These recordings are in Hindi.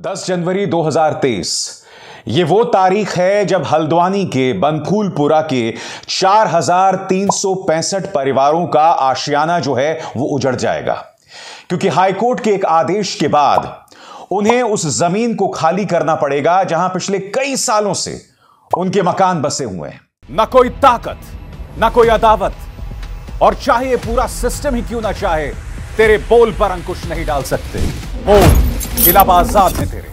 10 जनवरी 2023 ये वो तारीख है जब हल्द्वानी के बनफूलपुरा के पैंसठ परिवारों का आशियाना जो है वो उजड़ जाएगा क्योंकि हाईकोर्ट के एक आदेश के बाद उन्हें उस जमीन को खाली करना पड़ेगा जहां पिछले कई सालों से उनके मकान बसे हुए हैं ना कोई ताकत ना कोई अदावत और चाहे पूरा सिस्टम ही क्यों ना चाहे तेरे बोल पर अंकुश नहीं डाल सकते बोल इलाब आजाद में तेरे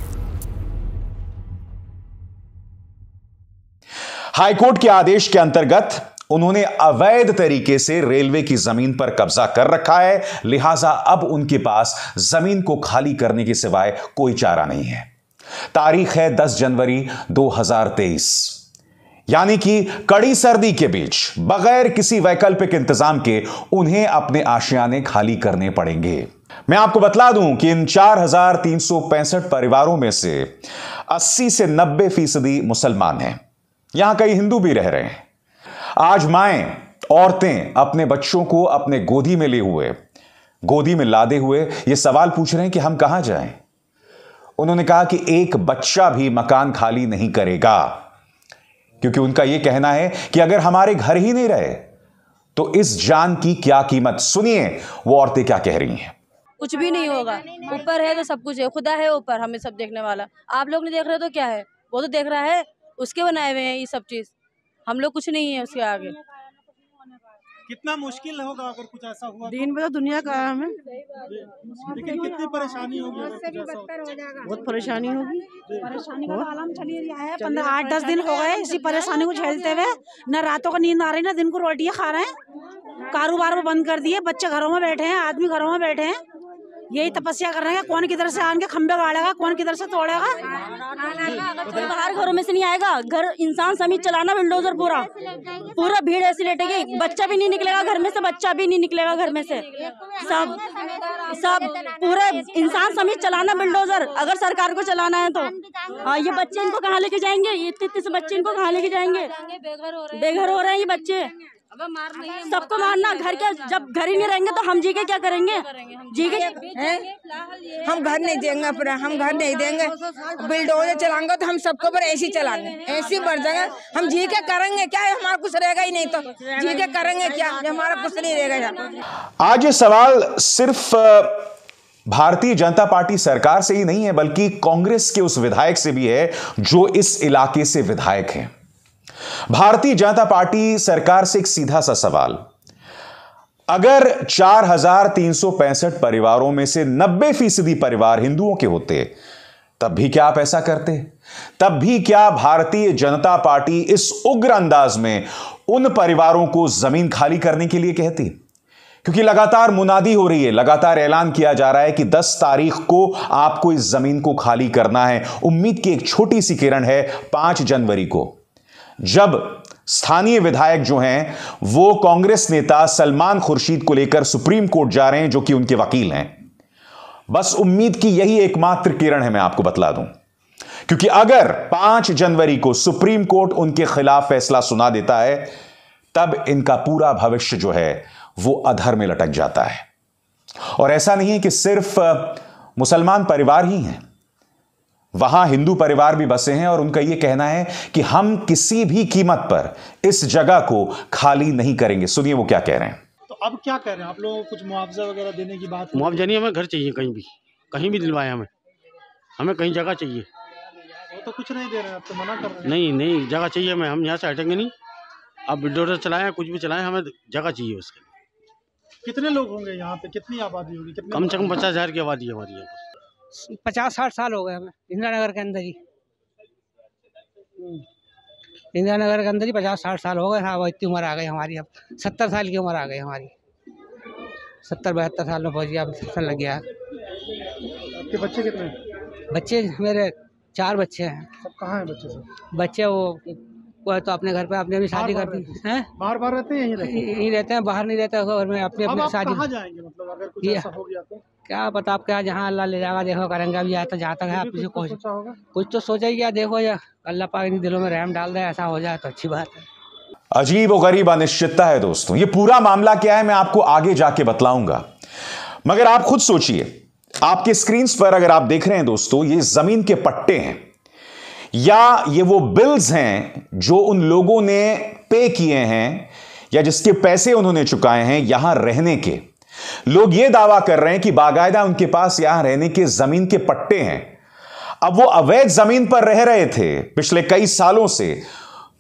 हाईकोर्ट के आदेश के अंतर्गत उन्होंने अवैध तरीके से रेलवे की जमीन पर कब्जा कर रखा है लिहाजा अब उनके पास जमीन को खाली करने के सिवाय कोई चारा नहीं है तारीख है 10 जनवरी 2023 यानी कि कड़ी सर्दी के बीच बगैर किसी वैकल्पिक इंतजाम के उन्हें अपने आशियाने खाली करने पड़ेंगे मैं आपको बतला दूं कि इन चार परिवारों में से 80 से 90 फीसदी मुसलमान हैं यहां कई हिंदू भी रह रहे हैं आज माए औरतें अपने बच्चों को अपने गोदी में ले हुए गोदी में लादे हुए ये सवाल पूछ रहे हैं कि हम कहां जाएं उन्होंने कहा कि एक बच्चा भी मकान खाली नहीं करेगा क्योंकि उनका यह कहना है कि अगर हमारे घर ही नहीं रहे तो इस जान की क्या कीमत सुनिए वो औरतें क्या कह रही हैं कुछ भी नहीं होगा ऊपर है तो सब कुछ है खुदा है ऊपर हमें सब देखने वाला आप लोग नहीं देख रहे तो क्या है वो तो देख रहा है उसके बनाए हुए हैं ये सब चीज़ हम लोग कुछ नहीं है उसके आगे कितना मुश्किल होगा अगर कुछ ऐसा हुआ तो? दिन में तो दुनिया का आम है लेकिन कितनी परेशानी होगी बहुत परेशानी होगी परेशानी का तो आलम चली है आठ दस दिन हो गए इसी परेशानी को झेलते हुए न रातों का नींद आ रही ना दिन को रोटियाँ खा रहे हैं कारोबार वो बंद कर दिए बच्चे घरों में बैठे हैं आदमी घरों में बैठे हैं यही तपस्या कर रहे हैं कौन किधर से आएंगे खंबे गाड़ेगा कौन किधर से तोड़ेगा बाहर घरों में से नहीं आएगा घर इंसान समीत चलाना बिल्डोजर पूरा पूरा भीड़ ऐसी लेटेगी बच्चा भी नहीं निकलेगा घर में से बच्चा भी नहीं निकलेगा घर में से सब सब पूरे इंसान समीत चलाना बिल्डोजर अगर सरकार को चलाना है तो आ, हाँ, ये बच्चे इनको कहाँ लेके जाएंगे इतने इतने से बच्चे इनको कहाँ लेके जाएंगे बेघर हो रहे हैं ये बच्चे सबको मारना घर के जब घर ही नहीं रहेंगे तो हम जी के क्या करेंगे जी के हम घर नहीं देंगे अपना हम घर नहीं देंगे बिल्डोजर चलाएंगे तो हम सबको ऊपर ऐसी चलाएंगे ऐसी बढ़ जाएंगे हम जी के करेंगे क्या हमारा कुछ रहेगा ही नहीं तो जी के करेंगे क्या हमारा कुछ नहीं रहेगा आज ये सवाल सिर्फ भारतीय जनता पार्टी सरकार से ही नहीं है बल्कि कांग्रेस के उस विधायक से भी है जो इस इलाके से विधायक हैं भारतीय जनता पार्टी सरकार से एक सीधा सा सवाल अगर पैंसठ परिवारों में से 90 फीसदी परिवार हिंदुओं के होते तब भी क्या आप ऐसा करते तब भी क्या भारतीय जनता पार्टी इस उग्र अंदाज में उन परिवारों को जमीन खाली करने के लिए कहती क्योंकि लगातार मुनादी हो रही है लगातार ऐलान किया जा रहा है कि 10 तारीख को आपको इस जमीन को खाली करना है उम्मीद की एक छोटी सी किरण है 5 जनवरी को जब स्थानीय विधायक जो हैं वो कांग्रेस नेता सलमान खुर्शीद को लेकर सुप्रीम कोर्ट जा रहे हैं जो कि उनके वकील हैं बस उम्मीद की यही एकमात्र किरण है मैं आपको बतला दूं क्योंकि अगर पांच जनवरी को सुप्रीम कोर्ट उनके खिलाफ फैसला सुना देता है तब इनका पूरा भविष्य जो है वो अधर में लटक जाता है और ऐसा नहीं है कि सिर्फ मुसलमान परिवार ही हैं वहां हिंदू परिवार भी बसे हैं और उनका यह कहना है कि हम किसी भी कीमत पर इस जगह को खाली नहीं करेंगे सुनिए वो क्या कह रहे हैं तो अब क्या कह रहे हैं आप लोगों को कुछ मुआवजा वगैरह देने की बात मुआवजा नहीं हमें घर चाहिए कहीं भी कहीं भी दिलवाए हमें हमें कहीं जगह चाहिए वो तो कुछ नहीं दे रहे हैं तो मना कर रहे नहीं नहीं जगह चाहिए हमें हम यहाँ से हटेंगे नहीं अब बिल्डोडर चलाएं कुछ भी चलाएं हमें जगह चाहिए उसके लिए कितने लोग होंगे यहाँ पे कितनी आबादी होगी कम से कम पचास हज़ार की आबादी है हमारी यहाँ पर पचास साठ साल हो गए हमें इंदिरा नगर के अंदर ही इंदिरा नगर के अंदर ही पचास साठ साल हो गए हाँ वह इतनी उम्र आ गई हमारी अब सत्तर साल की उम्र आ गई हमारी सत्तर बहत्तर साल में पहुँची अब सत्तर लग गया आपके बच्चे कितने बच्चे मेरे चार बच्चे हैं सब कहाँ हैं बच्चे सब बच्चे वो वो तो अपने घर पे अपने भी शादी करते हैं बाहर बाहर रहते हैं यहीं रहते हैं बाहर नहीं रहते घर में अपने अपने शादी जाएंगे मतलब अगर कुछ ऐसा हो गया तो क्या बता आपके यहाँ जहाँ अल्लाह ले जाएगा देखो करेंगे भी आया तो जहाँ तक है आप किसी तो कोशिश कुछ तो सोचा ही क्या देखो या अल्लाह पाक इन दिलों में रहम डाल दे ऐसा हो जाए तो अच्छी बात है अजीब और गरीब अनिश्चितता है दोस्तों ये पूरा मामला क्या है मैं आपको आगे जाके बतलाऊंगा मगर आप खुद सोचिए आपके स्क्रीन पर अगर आप देख रहे हैं दोस्तों ये जमीन के पट्टे हैं या ये वो बिल्स हैं जो उन लोगों ने पे किए हैं या जिसके पैसे उन्होंने चुकाए हैं यहां रहने के लोग यह दावा कर रहे हैं कि बाकायदा उनके पास यहां रहने के जमीन के पट्टे हैं अब वो अवैध जमीन पर रह रहे थे पिछले कई सालों से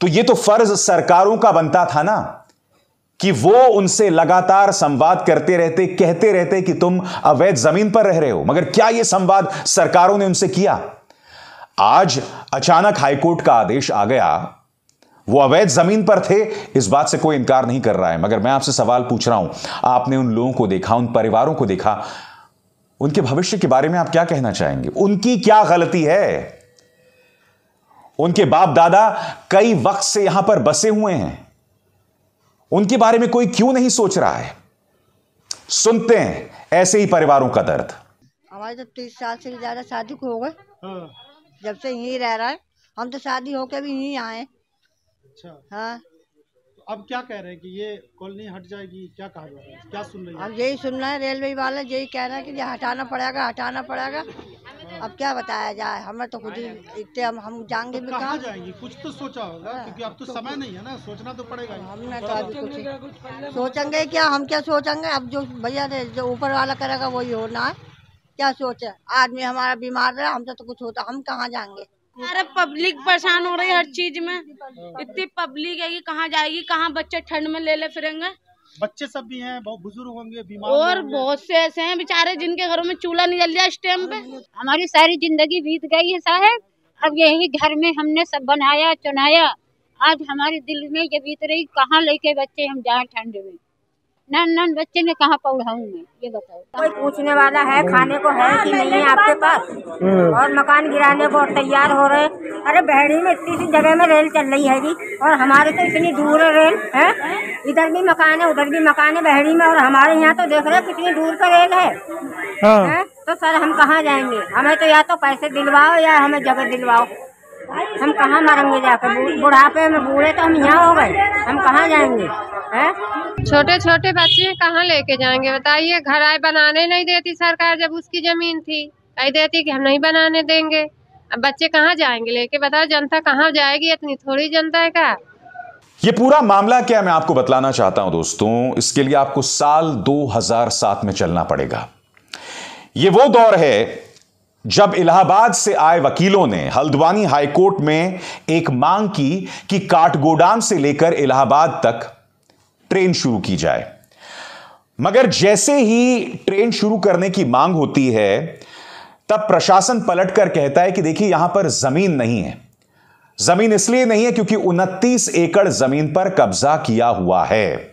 तो ये तो फर्ज सरकारों का बनता था ना कि वो उनसे लगातार संवाद करते रहते कहते रहते कि तुम अवैध जमीन पर रह रहे हो मगर क्या यह संवाद सरकारों ने उनसे किया आज अचानक हाईकोर्ट का आदेश आ गया वो अवैध जमीन पर थे इस बात से कोई इनकार नहीं कर रहा है मगर मैं आपसे सवाल पूछ रहा हूं आपने उन लोगों को देखा उन परिवारों को देखा उनके भविष्य के बारे में आप क्या कहना चाहेंगे उनकी क्या गलती है उनके बाप दादा कई वक्त से यहां पर बसे हुए हैं उनके बारे में कोई क्यों नहीं सोच रहा है सुनते हैं ऐसे ही परिवारों का दर्द हमारे तो तीस साल से ज्यादा शादी को हो गए हाँ। जब से यही रह रहा है हम तो शादी होकर भी यही आए अच्छा हाँ तो अब क्या कह रहे हैं कि ये कॉलोनी हट जाएगी क्या कहा जा रहा है क्या सुन रहे हैं अब यही सुनना है रेलवे वाले यही कह रहे हैं कि ये हटाना पड़ेगा हटाना पड़ेगा अब क्या बताया जाए हमें तो खुद ही इतने हम हम जाएंगे भी कहाँ जाएंगे कुछ तो सोचा होगा हाँ। क्योंकि अब तो समय नहीं है ना सोचना तो पड़ेगा हमने तो अभी कुछ तो सोचेंगे क्या हम क्या सोचेंगे अब जो भैया ने जो ऊपर वाला करेगा वही होना है क्या सोचे आदमी हमारा बीमार रहा हमसे तो कुछ होता हम कहाँ जाएंगे अरे पब्लिक परेशान हो रही है हर चीज में इतनी पब्लिक है कि कहाँ जाएगी कहाँ बच्चे ठंड में ले ले फिरेंगे बच्चे सब भी हैं बहुत बुजुर्ग होंगे बीमार और बहुत से ऐसे हैं बेचारे जिनके घरों में चूल्हा नहीं जल जाए इस टाइम पे हमारी सारी जिंदगी बीत गई है साहब अब यही घर में हमने सब बनाया चुनाया आज हमारे दिल में ये बीत रही कहाँ लेके बच्चे हम जाए ठंड में नन नन बच्चे ने कहाँ पढ़ाऊँ मैं ये बताओ कोई पूछने वाला है खाने को है कि नहीं है आपके पास हम्म। और मकान गिराने को तैयार हो रहे अरे बहड़ी में इतनी सी जगह में रेल चल रही है और हमारे तो इतनी दूर है रेल है इधर भी मकान है उधर भी मकान है बहड़ी में और हमारे यहाँ तो देख रहे कितनी दूर का रेल है? हाँ। तो सर हम कहाँ जाएंगे हमें तो या तो पैसे दिलवाओ या हमें जगह दिलवाओ हम कहाँ मरेंगे जाकर बुढ़ापे में बूढ़े तो हम यहाँ हो गए हम कहाँ जाएंगे है छोटे छोटे बच्चे कहाँ लेके जाएंगे बताइए घर आए बनाने नहीं देती सरकार जब उसकी जमीन थी कही देती कि हम नहीं बनाने देंगे अब बच्चे कहाँ जाएंगे लेके बताओ जनता कहाँ जाएगी इतनी थोड़ी जनता है का ये पूरा मामला क्या मैं आपको बतलाना चाहता हूं दोस्तों इसके लिए आपको साल 2007 में चलना पड़ेगा ये वो दौर है जब इलाहाबाद से आए वकीलों ने हल्द्वानी हाईकोर्ट में एक मांग की कि काटगोडाम से लेकर इलाहाबाद तक ट्रेन शुरू की जाए मगर जैसे ही ट्रेन शुरू करने की मांग होती है तब प्रशासन पलटकर कहता है कि देखिए यहां पर जमीन नहीं है जमीन इसलिए नहीं है क्योंकि 29 एकड़ जमीन पर कब्जा किया हुआ है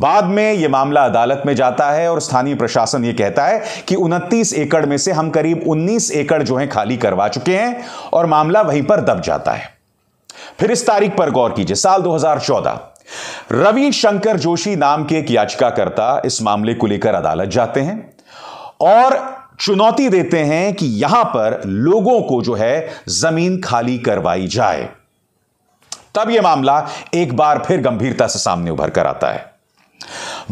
बाद में यह मामला अदालत में जाता है और स्थानीय प्रशासन यह कहता है कि उनतीस एकड़ में से हम करीब 19 एकड़ जो है खाली करवा चुके हैं और मामला वहीं पर दब जाता है फिर इस तारीख पर गौर कीजिए साल 2014 रवि शंकर जोशी नाम के एक याचिकाकर्ता इस मामले को लेकर अदालत जाते हैं और चुनौती देते हैं कि यहां पर लोगों को जो है जमीन खाली करवाई जाए तब यह मामला एक बार फिर गंभीरता से सामने उभर कर आता है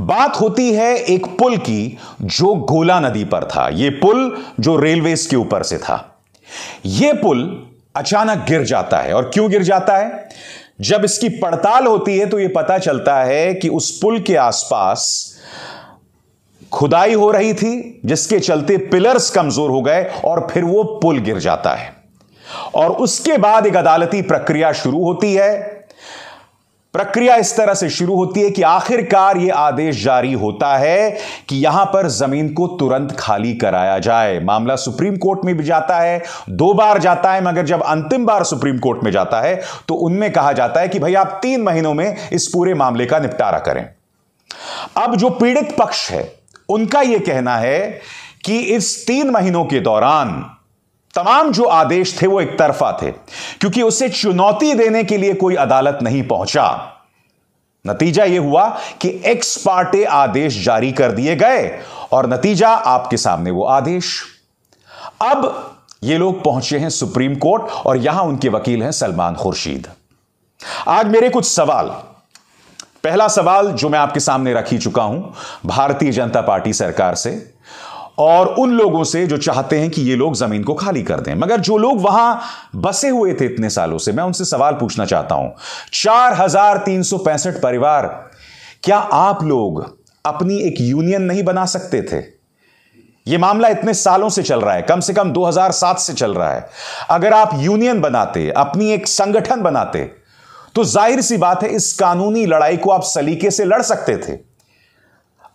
बात होती है एक पुल की जो गोला नदी पर था यह पुल जो रेलवेज के ऊपर से था यह पुल अचानक गिर जाता है और क्यों गिर जाता है जब इसकी पड़ताल होती है तो यह पता चलता है कि उस पुल के आसपास खुदाई हो रही थी जिसके चलते पिलर्स कमजोर हो गए और फिर वो पुल गिर जाता है और उसके बाद एक अदालती प्रक्रिया शुरू होती है प्रक्रिया इस तरह से शुरू होती है कि आखिरकार यह आदेश जारी होता है कि यहां पर जमीन को तुरंत खाली कराया जाए मामला सुप्रीम कोर्ट में भी जाता है दो बार जाता है मगर जब अंतिम बार सुप्रीम कोर्ट में जाता है तो उनमें कहा जाता है कि भाई आप तीन महीनों में इस पूरे मामले का निपटारा करें अब जो पीड़ित पक्ष है उनका यह कहना है कि इस तीन महीनों के दौरान तमाम जो आदेश थे वो एक तरफा थे क्योंकि उसे चुनौती देने के लिए कोई अदालत नहीं पहुंचा नतीजा यह हुआ कि एक्स पार्टे आदेश जारी कर दिए गए और नतीजा आपके सामने वो आदेश अब ये लोग पहुंचे हैं सुप्रीम कोर्ट और यहां उनके वकील हैं सलमान खुर्शीद आज मेरे कुछ सवाल पहला सवाल जो मैं आपके सामने रखी चुका हूं भारतीय जनता पार्टी सरकार से और उन लोगों से जो चाहते हैं कि ये लोग जमीन को खाली कर दें मगर जो लोग वहां बसे हुए थे इतने सालों से मैं उनसे सवाल पूछना चाहता हूं चार हजार तीन सौ पैंसठ परिवार क्या आप लोग अपनी एक यूनियन नहीं बना सकते थे यह मामला इतने सालों से चल रहा है कम से कम 2007 से चल रहा है अगर आप यूनियन बनाते अपनी एक संगठन बनाते तो जाहिर सी बात है इस कानूनी लड़ाई को आप सलीके से लड़ सकते थे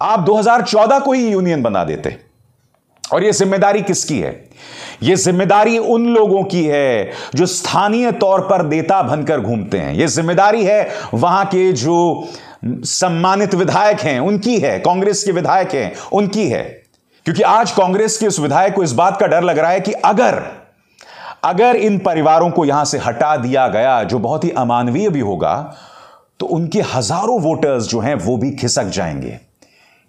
आप 2014 को ही यूनियन बना देते और यह जिम्मेदारी किसकी है यह जिम्मेदारी उन लोगों की है जो स्थानीय तौर पर नेता बनकर घूमते हैं यह जिम्मेदारी है वहां के जो सम्मानित विधायक हैं उनकी है कांग्रेस के विधायक हैं उनकी है क्योंकि आज कांग्रेस के उस विधायक को इस बात का डर लग रहा है कि अगर अगर इन परिवारों को यहां से हटा दिया गया जो बहुत ही अमानवीय भी होगा तो उनके हजारों वोटर्स जो हैं वो भी खिसक जाएंगे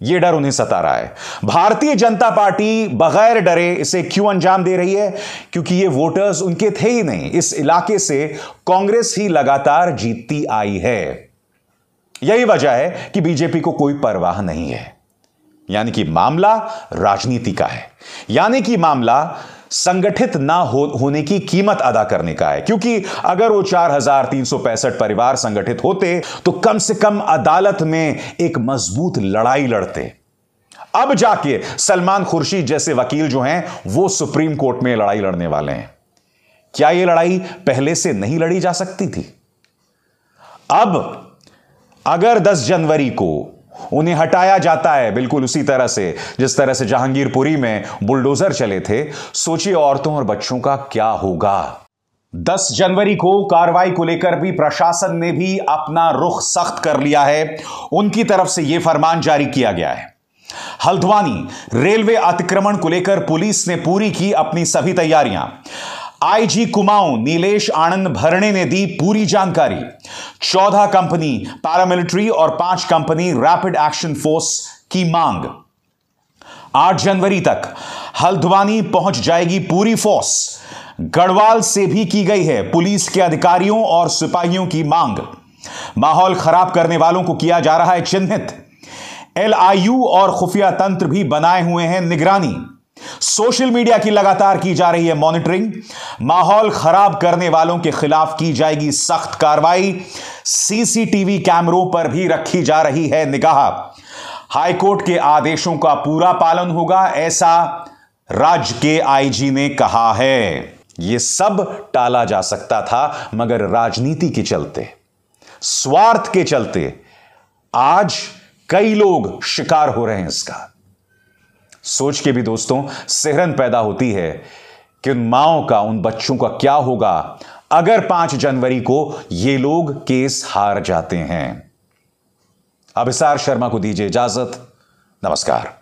यह डर उन्हें सता रहा है भारतीय जनता पार्टी बगैर डरे इसे क्यों अंजाम दे रही है क्योंकि ये वोटर्स उनके थे ही नहीं इस इलाके से कांग्रेस ही लगातार जीतती आई है यही वजह है कि बीजेपी को कोई परवाह नहीं है यानी कि मामला राजनीति का है यानी कि मामला संगठित ना हो, होने की कीमत अदा करने का है क्योंकि अगर वो चार परिवार संगठित होते तो कम से कम अदालत में एक मजबूत लड़ाई लड़ते अब जाके सलमान खुर्शीद जैसे वकील जो हैं वो सुप्रीम कोर्ट में लड़ाई लड़ने वाले हैं क्या यह लड़ाई पहले से नहीं लड़ी जा सकती थी अब अगर 10 जनवरी को उन्हें हटाया जाता है बिल्कुल उसी तरह से जिस तरह से जहांगीरपुरी में बुलडोजर चले थे सोचिए औरतों और बच्चों का क्या होगा 10 जनवरी को कार्रवाई को लेकर भी प्रशासन ने भी अपना रुख सख्त कर लिया है उनकी तरफ से यह फरमान जारी किया गया है हल्द्वानी रेलवे अतिक्रमण को लेकर पुलिस ने पूरी की अपनी सभी तैयारियां आईजी कुमाऊं नीलेश आनंद भरणे ने दी पूरी जानकारी चौदह कंपनी पैरामिलिट्री और पांच कंपनी रैपिड एक्शन फोर्स की मांग आठ जनवरी तक हल्द्वानी पहुंच जाएगी पूरी फोर्स गढ़वाल से भी की गई है पुलिस के अधिकारियों और सिपाहियों की मांग माहौल खराब करने वालों को किया जा रहा है चिन्हित एलआईयू और खुफिया तंत्र भी बनाए हुए हैं निगरानी सोशल मीडिया की लगातार की जा रही है मॉनिटरिंग माहौल खराब करने वालों के खिलाफ की जाएगी सख्त कार्रवाई सीसीटीवी कैमरों पर भी रखी जा रही है निगाह हाईकोर्ट के आदेशों का पूरा पालन होगा ऐसा राज्य के आईजी ने कहा है यह सब टाला जा सकता था मगर राजनीति के चलते स्वार्थ के चलते आज कई लोग शिकार हो रहे हैं इसका सोच के भी दोस्तों सेहरन पैदा होती है कि उन माओ का उन बच्चों का क्या होगा अगर पांच जनवरी को ये लोग केस हार जाते हैं अभिसार शर्मा को दीजिए इजाजत नमस्कार